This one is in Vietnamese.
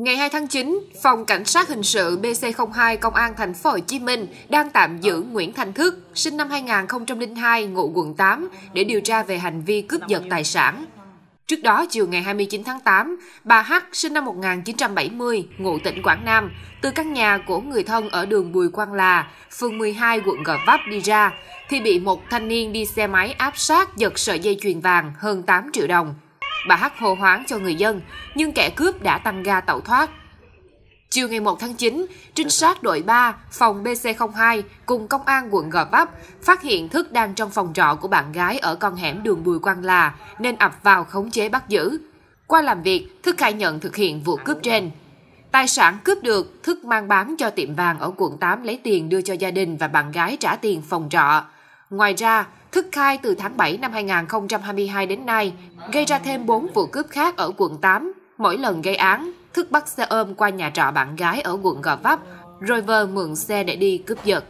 Ngày 2 tháng 9, Phòng Cảnh sát Hình sự BC02 Công an thành phố Hồ Chí Minh đang tạm giữ Nguyễn Thành Thức, sinh năm 2002, ngụ quận 8, để điều tra về hành vi cướp giật tài sản. Trước đó, chiều ngày 29 tháng 8, bà H, sinh năm 1970, ngụ tỉnh Quảng Nam, từ căn nhà của người thân ở đường Bùi Quang Là, phường 12, quận Gò Vấp đi ra, thì bị một thanh niên đi xe máy áp sát giật sợi dây chuyền vàng hơn 8 triệu đồng. Bà Hắc hô hoáng cho người dân, nhưng kẻ cướp đã tăng ga tẩu thoát. Chiều ngày 1 tháng 9, trinh sát đội 3, phòng BC02 cùng công an quận Gò Vấp phát hiện Thức đang trong phòng trọ của bạn gái ở con hẻm đường Bùi Quang Là nên ập vào khống chế bắt giữ. Qua làm việc, Thức khai nhận thực hiện vụ cướp trên. Tài sản cướp được, Thức mang bán cho tiệm vàng ở quận 8 lấy tiền đưa cho gia đình và bạn gái trả tiền phòng trọ. Ngoài ra, thức khai từ tháng 7 năm 2022 đến nay gây ra thêm 4 vụ cướp khác ở quận 8. Mỗi lần gây án, thức bắt xe ôm qua nhà trọ bạn gái ở quận Gò Vấp, rồi vờ mượn xe để đi cướp giật.